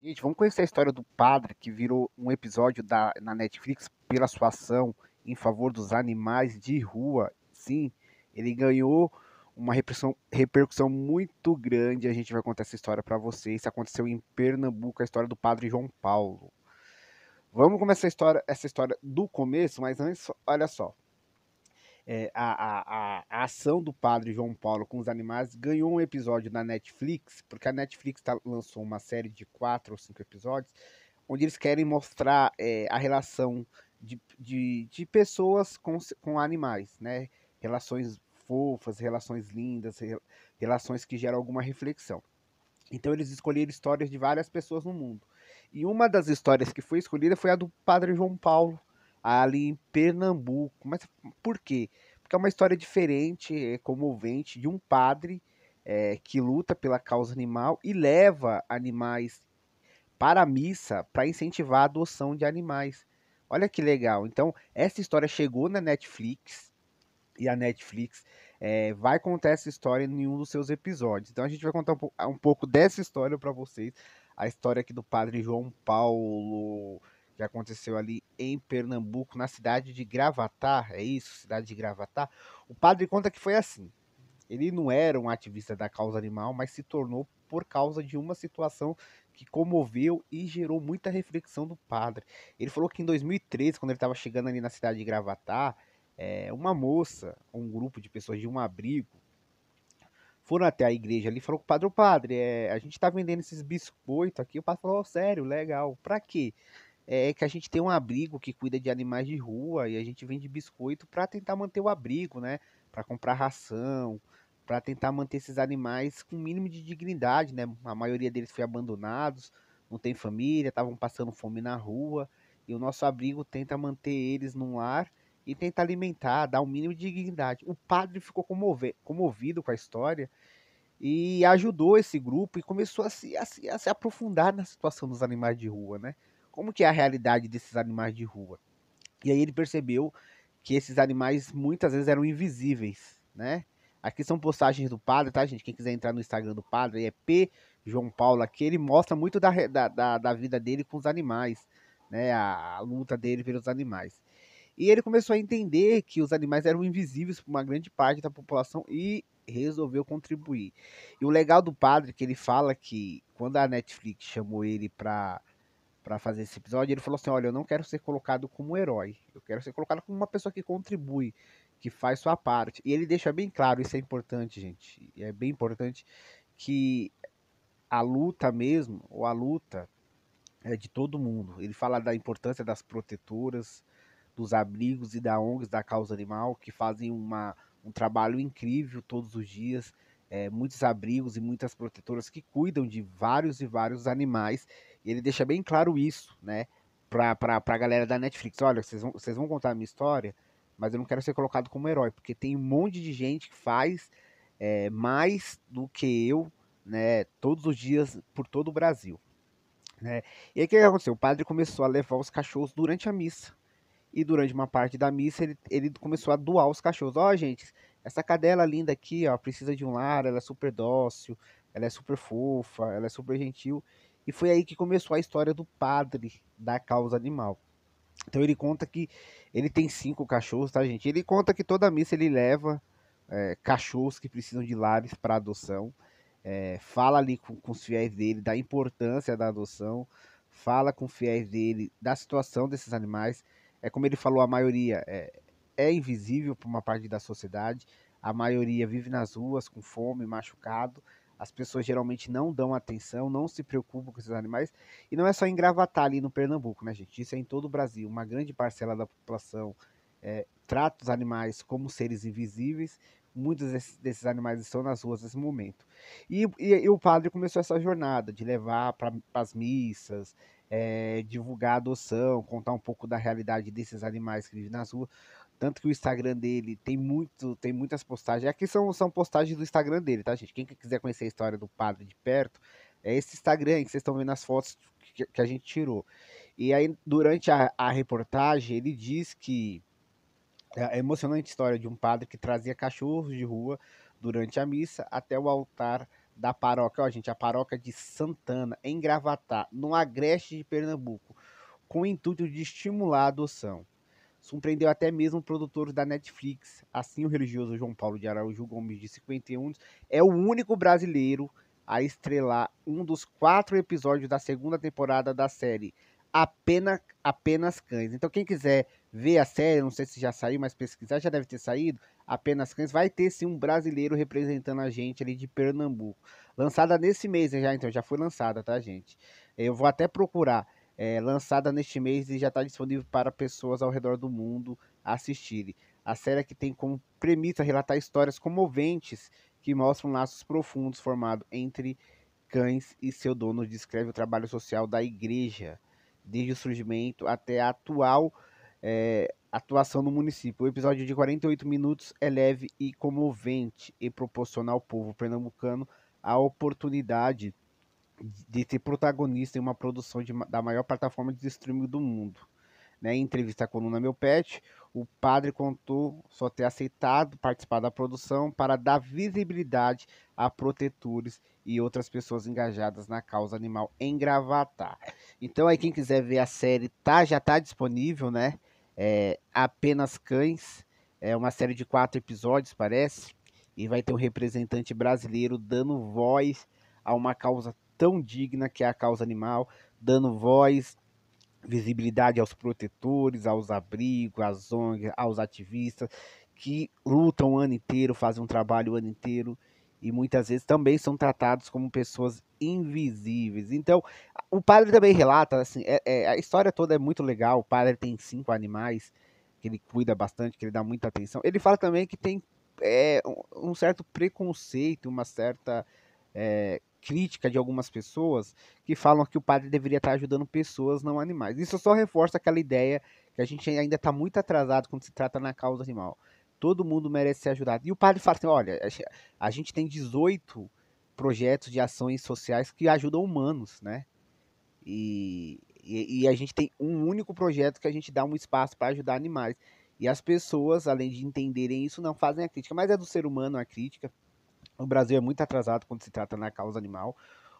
Gente, vamos conhecer a história do padre que virou um episódio da, na Netflix pela sua ação em favor dos animais de rua. Sim, ele ganhou uma repercussão, repercussão muito grande. A gente vai contar essa história para vocês. Isso aconteceu em Pernambuco, a história do padre João Paulo. Vamos começar a história, essa história do começo, mas antes, olha só é, a, a, a, ação do padre João Paulo com os animais ganhou um episódio na Netflix, porque a Netflix tá, lançou uma série de quatro ou cinco episódios, onde eles querem mostrar é, a relação de, de, de, pessoas com, com animais, né? Relações fofas, relações lindas, relações que geram alguma reflexão. Então eles escolheram histórias de várias pessoas no mundo. E uma das histórias que foi escolhida foi a do Padre João Paulo, ali em Pernambuco. Mas por quê? Porque é uma história diferente, é comovente, de um padre é, que luta pela causa animal e leva animais para a missa para incentivar a adoção de animais. Olha que legal. Então, essa história chegou na Netflix e a Netflix é, vai contar essa história em um dos seus episódios. Então, a gente vai contar um, um pouco dessa história para vocês. A história aqui do padre João Paulo que aconteceu ali em Pernambuco, na cidade de Gravatar, é isso, cidade de Gravatar. O padre conta que foi assim. Ele não era um ativista da causa animal, mas se tornou por causa de uma situação que comoveu e gerou muita reflexão do padre. Ele falou que em 2013, quando ele estava chegando ali na cidade de Gravatar, é, uma moça, um grupo de pessoas de um abrigo, foram até a igreja ali e falaram com o padre, o padre, é, a gente está vendendo esses biscoitos aqui. O padre falou, oh, sério, legal, para quê? é que a gente tem um abrigo que cuida de animais de rua e a gente vende biscoito para tentar manter o abrigo, né? Para comprar ração, para tentar manter esses animais com o mínimo de dignidade, né? A maioria deles foi abandonados, não tem família, estavam passando fome na rua e o nosso abrigo tenta manter eles no ar e tenta alimentar, dar o um mínimo de dignidade. O padre ficou comovido com a história e ajudou esse grupo e começou a se, a se, a se aprofundar na situação dos animais de rua, né? como que é a realidade desses animais de rua. E aí ele percebeu que esses animais muitas vezes eram invisíveis, né? Aqui são postagens do padre, tá, gente? Quem quiser entrar no Instagram do padre, é P. João Paulo aqui, ele mostra muito da, da, da vida dele com os animais, né? A, a luta dele pelos animais. E ele começou a entender que os animais eram invisíveis para uma grande parte da população e resolveu contribuir. E o legal do padre é que ele fala que quando a Netflix chamou ele para para fazer esse episódio, ele falou assim: Olha, eu não quero ser colocado como herói, eu quero ser colocado como uma pessoa que contribui, que faz sua parte. E ele deixa bem claro: isso é importante, gente. É bem importante que a luta mesmo, ou a luta, é de todo mundo. Ele fala da importância das protetoras, dos abrigos e da ONGs da causa animal, que fazem uma, um trabalho incrível todos os dias é, muitos abrigos e muitas protetoras que cuidam de vários e vários animais. E ele deixa bem claro isso, né? Pra, pra, pra galera da Netflix. Olha, vocês vão, vocês vão contar a minha história, mas eu não quero ser colocado como herói, porque tem um monte de gente que faz é, mais do que eu, né? Todos os dias por todo o Brasil. Né? E aí o que aconteceu? O padre começou a levar os cachorros durante a missa. E durante uma parte da missa, ele, ele começou a doar os cachorros. Ó, oh, gente, essa cadela linda aqui, ó, precisa de um lar, ela é super dócil, ela é super fofa, ela é super gentil. E foi aí que começou a história do padre da causa animal. Então ele conta que ele tem cinco cachorros, tá, gente? Ele conta que toda missa ele leva é, cachorros que precisam de lares para adoção. É, fala ali com, com os fiéis dele da importância da adoção, fala com os fiéis dele da situação desses animais. É como ele falou, a maioria é, é invisível para uma parte da sociedade. A maioria vive nas ruas com fome, machucado. As pessoas geralmente não dão atenção, não se preocupam com esses animais. E não é só em Gravatá ali no Pernambuco, né, gente? Isso é em todo o Brasil. Uma grande parcela da população é, trata os animais como seres invisíveis. Muitos desses, desses animais estão nas ruas nesse momento. E, e, e o padre começou essa jornada de levar para as missas, é, divulgar a adoção, contar um pouco da realidade desses animais que vivem nas ruas. Tanto que o Instagram dele tem muito, tem muitas postagens. Aqui são, são postagens do Instagram dele, tá, gente? Quem quiser conhecer a história do padre de perto, é esse Instagram aí que vocês estão vendo as fotos que, que, a gente tirou. E aí, durante a, a reportagem, ele diz que é, é a emocionante história de um padre que trazia cachorros de rua durante a missa até o altar da paróquia. Ó, gente, a paróquia de Santana, em Gravatá, no Agreste de Pernambuco, com o intuito de estimular a adoção surpreendeu até mesmo produtores da Netflix. Assim, o religioso João Paulo de Araújo Gomes, de 51 é o único brasileiro a estrelar um dos quatro episódios da segunda temporada da série Apenas, Apenas Cães. Então, quem quiser ver a série, não sei se já saiu, mas pesquisar já deve ter saído. Apenas Cães vai ter sim um brasileiro representando a gente ali de Pernambuco. Lançada nesse mês né, já, então já foi lançada, tá, gente? Eu vou até procurar é, lançada neste mês e já está disponível para pessoas ao redor do mundo assistirem. A série que tem como premissa relatar histórias comoventes que mostram laços profundos formados entre cães e seu dono, descreve o trabalho social da igreja, desde o surgimento até a atual é, atuação no município. O episódio de 48 minutos é leve e comovente e proporciona ao povo pernambucano a oportunidade de de ser protagonista em uma produção de, da maior plataforma de streaming do mundo. Né? Em entrevista à coluna Meu Pet, o padre contou só ter aceitado participar da produção para dar visibilidade a protetores e outras pessoas engajadas na causa animal em gravata. Então aí quem quiser ver a série tá já tá disponível, né? É, apenas Cães, é uma série de quatro episódios, parece, e vai ter um representante brasileiro dando voz a uma causa tão digna que é a causa animal, dando voz, visibilidade aos protetores, aos abrigos, às ONGs, aos ativistas que lutam o ano inteiro, fazem um trabalho o ano inteiro e muitas vezes também são tratados como pessoas invisíveis. Então, o padre também relata, assim, é, é, a história toda é muito legal. O padre tem cinco animais que ele cuida bastante, que ele dá muita atenção. Ele fala também que tem é, um certo preconceito, uma certa é, crítica de algumas pessoas que falam que o padre deveria estar ajudando pessoas, não animais. Isso só reforça aquela ideia que a gente ainda está muito atrasado quando se trata na causa animal. Todo mundo merece ser ajudado. E o padre fala assim: olha, a gente tem 18 projetos de ações sociais que ajudam humanos, né? E, e, e a gente tem um único projeto que a gente dá um espaço para ajudar animais. E as pessoas, além de entenderem isso, não fazem a crítica. Mas é do ser humano a crítica, o Brasil é muito atrasado quando se trata na causa animal.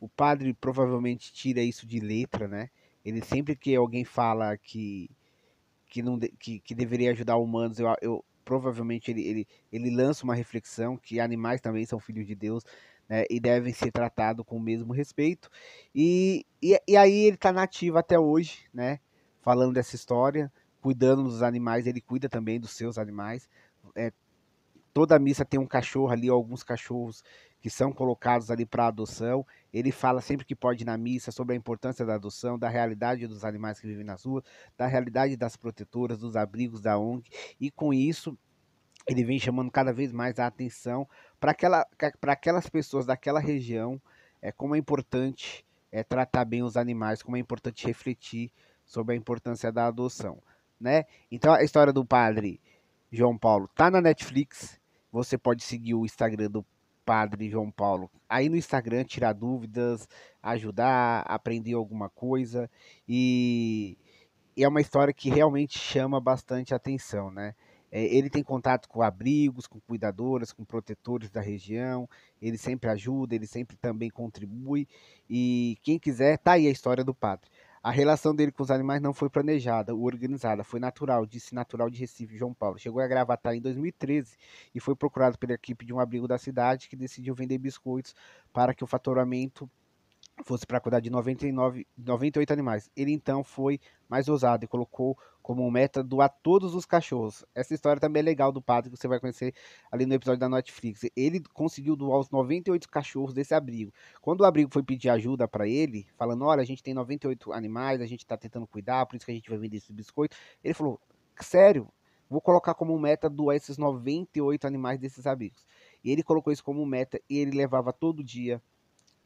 O padre provavelmente tira isso de letra, né? Ele sempre que alguém fala que que, não que, que deveria ajudar humanos, eu, eu provavelmente ele, ele, ele lança uma reflexão que animais também são filhos de Deus. né e devem ser tratados com o mesmo respeito. E, e, e aí ele está nativo até hoje, né, falando dessa história, cuidando dos animais, ele cuida também dos seus animais, é, Toda missa tem um cachorro ali, alguns cachorros que são colocados ali para adoção. Ele fala sempre que pode na missa sobre a importância da adoção, da realidade dos animais que vivem nas ruas, da realidade das protetoras, dos abrigos da ONG. E com isso, ele vem chamando cada vez mais a atenção para aquela, aquelas pessoas daquela região, é, como é importante é, tratar bem os animais, como é importante refletir sobre a importância da adoção. Né? Então, a história do padre João Paulo tá na Netflix você pode seguir o Instagram do Padre João Paulo. Aí no Instagram tirar dúvidas, ajudar, aprender alguma coisa. E, é uma história que realmente chama bastante atenção, né? É, ele tem contato com abrigos, com cuidadoras, com protetores da região. Ele sempre ajuda, ele sempre também contribui. E quem quiser, tá aí a história do padre. A relação dele com os animais não foi planejada ou organizada, foi natural, disse natural de Recife, João Paulo. Chegou a Gravatar em 2013 e foi procurado pela equipe de um abrigo da cidade que decidiu vender biscoitos para que o faturamento fosse para cuidar de 99, 98 animais. Ele então foi mais ousado e colocou como meta doar todos os cachorros. Essa história também é legal do padre que você vai conhecer ali no episódio da Netflix. Ele conseguiu doar os 98 cachorros desse abrigo. Quando o abrigo foi pedir ajuda para ele, falando: "Olha, a gente tem 98 animais, a gente está tentando cuidar, por isso que a gente vai vender esses biscoitos". Ele falou: "Sério? Vou colocar como meta doar esses 98 animais desses abrigos". E ele colocou isso como meta e ele levava todo dia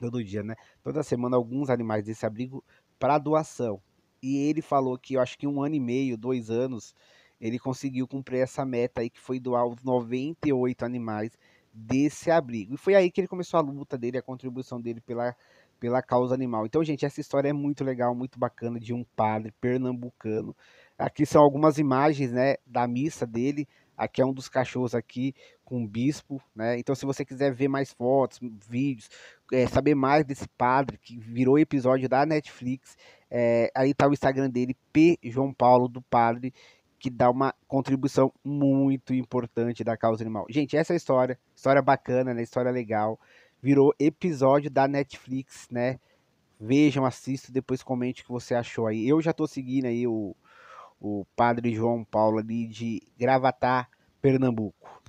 todo dia, né? Toda semana alguns animais desse abrigo para doação. E ele falou que eu acho que um ano e meio, dois anos, ele conseguiu cumprir essa meta aí que foi doar os 98 animais desse abrigo. E foi aí que ele começou a luta dele, a contribuição dele pela pela causa animal. Então, gente, essa história é muito legal, muito bacana de um padre pernambucano. Aqui são algumas imagens, né, da missa dele Aqui é um dos cachorros aqui com o bispo, né? Então, se você quiser ver mais fotos, vídeos, é, saber mais desse padre que virou episódio da Netflix, é, aí tá o Instagram dele, P. João Paulo do Padre, que dá uma contribuição muito importante da causa animal. Gente, essa é a história, história bacana, né? História legal. Virou episódio da Netflix, né? Vejam, assistam, depois comente o que você achou aí. Eu já tô seguindo aí o, o padre João Paulo ali de Gravatá, Pernambuco.